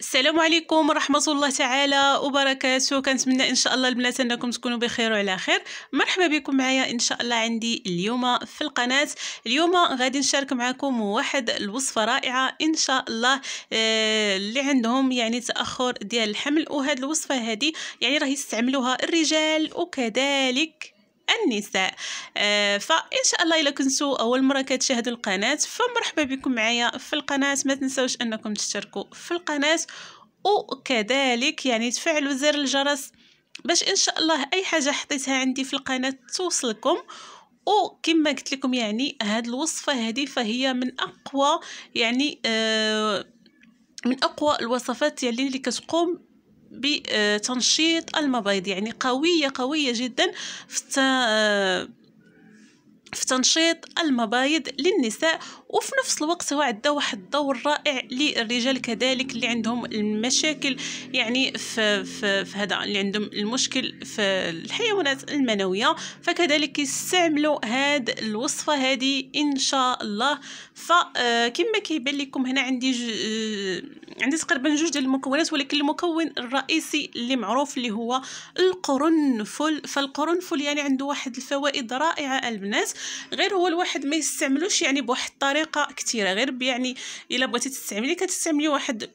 السلام عليكم ورحمه الله تعالى وبركاته كنتمنى ان شاء الله البنات انكم تكونوا بخير وعلى خير مرحبا بكم معايا ان شاء الله عندي اليوم في القناه اليوم غادي نشارك معكم واحد الوصفه رائعه ان شاء الله آه اللي عندهم يعني تاخر ديال الحمل وهاد الوصفه هذه يعني راه يستعملوها الرجال وكذلك النساء آه، فان شاء الله الا كنتو اول مره كتشاهدوا القناه فمرحبا بكم معايا في القناه ما تنساوش انكم تشتركوا في القناه وكذلك يعني تفعلوا زر الجرس باش ان شاء الله اي حاجه حطيتها عندي في القناه توصلكم وكما قلت لكم يعني هاد الوصفه هذه فهي من اقوى يعني آه من اقوى الوصفات يعني اللي كتقوم بتنشيط المبايض يعني قوية قوية جدا في في تنشيط المبايض للنساء وفي نفس الوقت هو عنده واحد الدور رائع للرجال كذلك اللي عندهم المشاكل يعني في, في, في هذا اللي عندهم المشكل في الحيوانات المنويه فكذلك يستعملوا هاد الوصفه هذه ان شاء الله فكما كيبان لكم هنا عندي عندي تقريبا جوج ديال المكونات ولكن المكون الرئيسي اللي معروف اللي هو القرنفل فالقرنفل يعني عنده واحد الفوائد رائعه البنات غير هو الواحد ما يستعملوش يعني بواحد الطريقه كثيره غير يعني الا بغيتي تستعملي كتستعملي واحد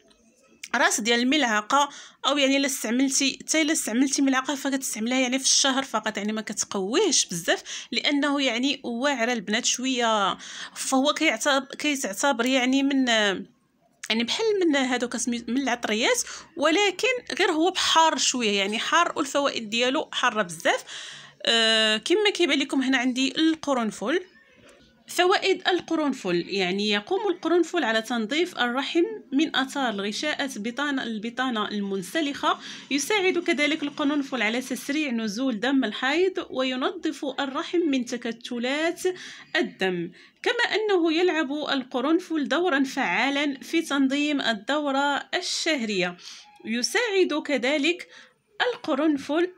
راس ديال الملعقه او يعني الا استعملتي حتى الا استعملتي ملعقه فكتستعملها يعني في الشهر فقط يعني ما كتقويهش بزاف لانه يعني واعر البنات شويه فهو كيعتبر كيتعتبر يعني من يعني بحال من هذوك من العطريات ولكن غير هو بحار شويه يعني حار والفوائد ديالو حاره بزاف أه كما كيبان لكم هنا عندي القرنفل فوائد القرنفل يعني يقوم القرنفل على تنظيف الرحم من أثار غشاء البطانة, البطانة المنسلخة يساعد كذلك القرنفل على تسريع نزول دم الحيض وينظف الرحم من تكتلات الدم كما أنه يلعب القرنفل دورا فعالا في تنظيم الدورة الشهرية يساعد كذلك القرنفل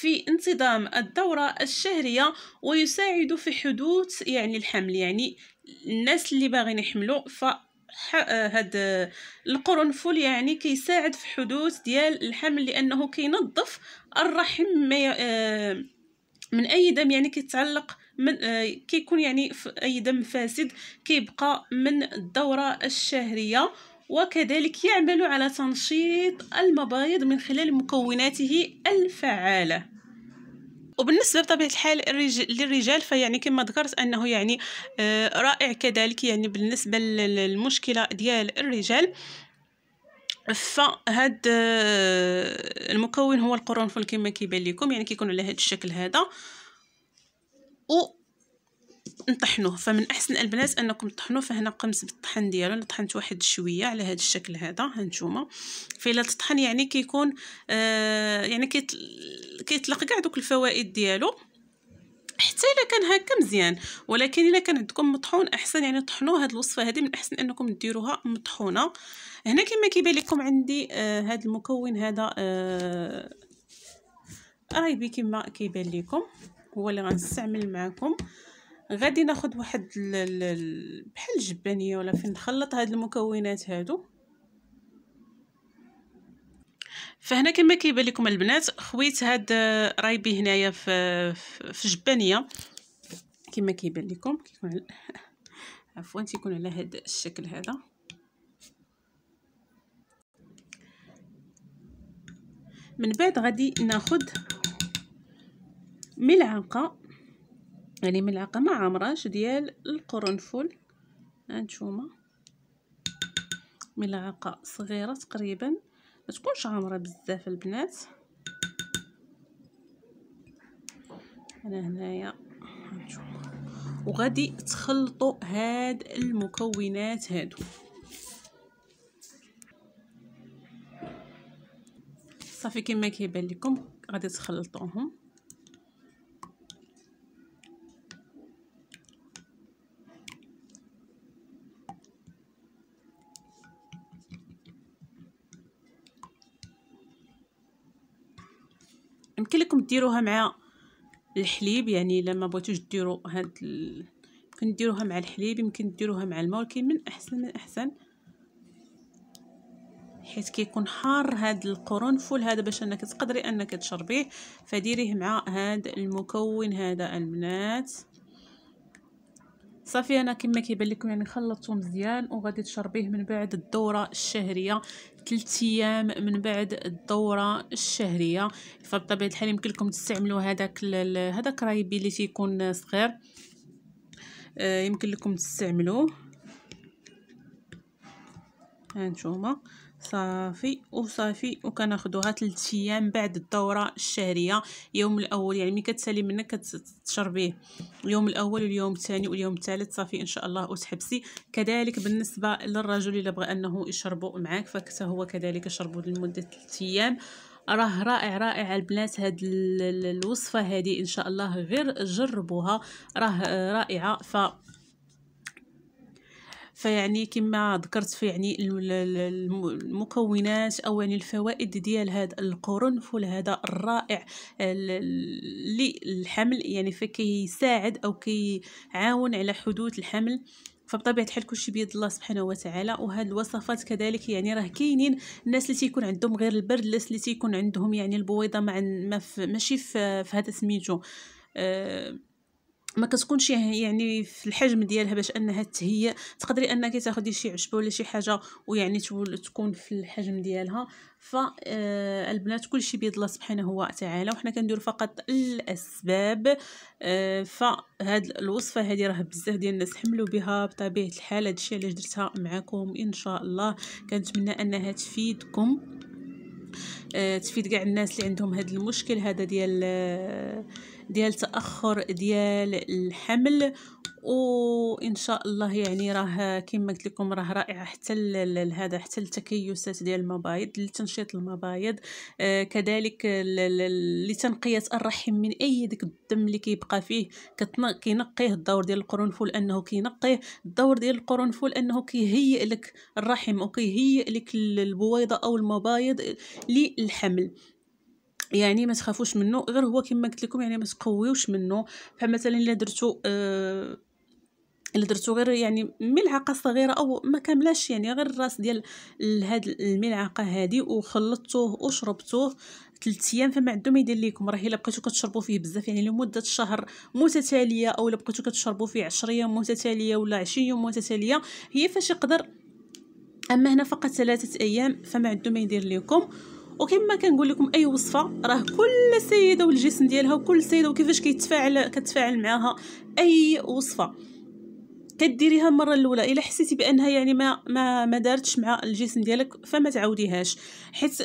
في انتظام الدورة الشهرية ويساعد في حدوث يعني الحمل يعني الناس اللي باغين يحملوا ف هاد القرنفل يعني كيساعد في حدوث ديال الحمل لانه كينظف الرحم آه، من اي دم يعني كيتعلق من آه، كيكون يعني في اي دم فاسد كيبقى من الدوره الشهريه وكذلك يعمل على تنشيط المبايض من خلال مكوناته الفعالة وبالنسبه بطبيعه الحال للرجال فيعني كما ذكرت انه يعني آه، رائع كذلك يعني بالنسبه للمشكله ديال الرجال فهاد آه، المكون هو القرنفل كما كيبان لكم يعني كيكون على هذا الشكل هذا و نطحنوه فمن احسن البنات انكم تطحنوه فهنا قمت بالطحن ديالو طحنت واحد الشويه على هذا الشكل هذا هانتوما فإلا تطحن يعني كيكون آه يعني كيت كيطلق كاع دوك الفوائد ديالو حتى الا كان هكا مزيان ولكن الا كان عندكم مطحون احسن يعني طحنوا هاد الوصفه هذه من احسن انكم ديروها مطحونه هنا كما كيبان لكم عندي آه هاد المكون هذا آه رايبي كما كيبان لكم هو اللي غنستعمل معكم غادي ناخذ واحد ال ال بحال الجبانيه ولا فين نخلط هاد المكونات هادو فهنا كما كيبان لكم البنات خويت هاد رايبي هنايا في في جبانيه كما كيبان لكم كيكون عفوا تيكون على هاد الشكل هذا من بعد غادي ناخذ ملعقه يعني ملعقه ما عامراش ديال القرنفل هانتوما ملعقه صغيره تقريبا ما تكونش عامره بزاف البنات انا هنايا هانتوما وغادي تخلطوا هاد المكونات هادو صافي كما كيبان لكم غادي تخلطوهم يمكن لكم ديروها مع الحليب يعني لما بغيتوش ديروا هاد ال... يمكن ديروها مع الحليب يمكن ديروها مع الماء ولكن من احسن من احسن حيت كيكون حار هاد القرنفل هذا باش انك تقدري انك تشربيه فديريه مع هاد المكون هذا البنات صافي انا كما كيبان لكم يعني خلطته مزيان وغادي تشربيه من بعد الدوره الشهريه 3 ايام من بعد الدوره الشهريه فبطبيعه الحال يمكن لكم تستعملوا هذاك هذاك رايبي اللي تيكون صغير آه، يمكن لكم تستعملوه ها انتوما صافي وصافي وكناخدوها 3 ايام بعد الدوره الشهريه يوم الاول يعني ملي كتسالي منك كتشربيه اليوم الاول واليوم الثاني واليوم الثالث صافي ان شاء الله وتحبسي كذلك بالنسبه للرجل اللي بغى انه يشربو معاك فكتا هو كذلك يشربو لمده 3 ايام راه رائع رائع البنات هاد الوصفه هذه ان شاء الله غير جربوها راه رائعه ف فيعني كما ذكرت في يعني المكونات او يعني الفوائد ديال هذا القرنفل هذا الرائع للحمل يعني فكيساعد او كيعاون على حدوث الحمل فبطبيعه الحال كلشي بيد الله سبحانه وتعالى وهاد الوصفات كذلك يعني راه كاينين الناس اللي تيكون عندهم غير البرد الناس اللي تيكون عندهم يعني البويضه ما ماشي في, في هذا سميتو أه ما كتكونش يعني في الحجم ديالها باش انها تهيئ تقدري انك تاخدي شي عشبه ولا شي حاجه ويعني تكون في الحجم ديالها آه، البنات كلشي بيد الله سبحانه وتعالى وحنا كندير فقط الاسباب آه، فهاد الوصفه هذه راه بزاف ديال الناس حملوا بها بطبيعه الحال هادشي علاش درتها معكم ان شاء الله كنتمنى انها تفيدكم آه، تفيد كاع الناس اللي عندهم هاد المشكل هذا ديال ديال تاخر ديال الحمل وان شاء الله يعني راه كما قلت لكم راه رائعه حتى هذا حتى التكيسات ديال المبايض لتنشيط المبايض آه، كذلك لتنقيه الرحم من اي ديك الدم اللي كيبقى فيه كينقيه الدور ديال القرنفل انه كينقيه الدور ديال القرنفل انه كيهيئ لك الرحم وكيهيئ لك البويضه او المبايض للحمل يعني ما تخافوش منه غير هو كما قلت لكم يعني ما تقويوش منه بحال مثلا الا درتو آه درتو غير يعني ملعقه صغيره او ما كاملاش يعني غير الراس ديال هاد الملعقه هادي وخلطتوه وشربتوه ثلاث ايام فما عندو ما يدير ليكم راه الا بقيتو كتشربوا فيه بزاف يعني لمده شهر متتاليه او الا بقيتو كتشربوا فيه 10 ايام متتاليه ولا 20 يوم متتاليه هي فاش يقدر اما هنا فقط ثلاثه ايام فما عندو ما يدير ليكم وكما كنقول لكم اي وصفه راه كل سيده والجسم ديالها وكل سيده وكيفاش كيتفاعل كتفاعل معها اي وصفه كديريها المره الاولى الا حسيتي بانها يعني ما ما ما دارتش مع الجسم ديالك فما تعاوديهاش حيت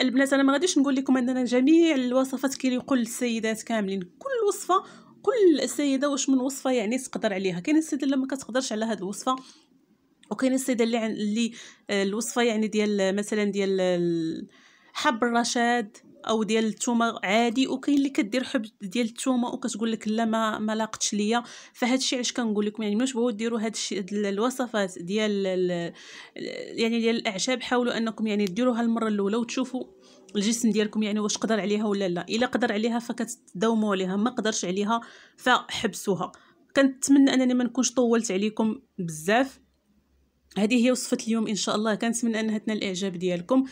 البنات انا ما غاديش نقول لكم اننا جميع الوصفات كيليقوا للسيدات كاملين كل وصفه كل سيده واش من وصفه يعني تقدر عليها كاين السيده اللي ما كتقدرش على هذه الوصفه وكاين السيده اللي اللي آه، الوصفه يعني ديال مثلا ديال حب الرشاد او ديال الثومه عادي وكاين اللي كدير حب ديال الثومه وكتقول لك لا ما ما لاقتش ليا فهاد الشيء علاش كنقول لكم يعني ملي بغاو ديروا هاد الشيء الوصفات ديال يعني ديال الاعشاب حاولوا انكم يعني ديروها المره الاولى وتشوفوا الجسم ديالكم يعني واش قدر عليها ولا لا الا قدر عليها فكتداوموا عليها ما قدرش عليها فحبسوها كنتمنى انني ما نكونش طولت عليكم بزاف هذه هي وصفه اليوم ان شاء الله كنتمنى انها تنال الاعجاب ديالكم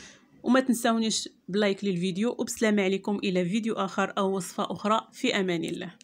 وما تنساونيش بلايك للفيديو وبسلام عليكم الى فيديو اخر او وصفه اخرى في امان الله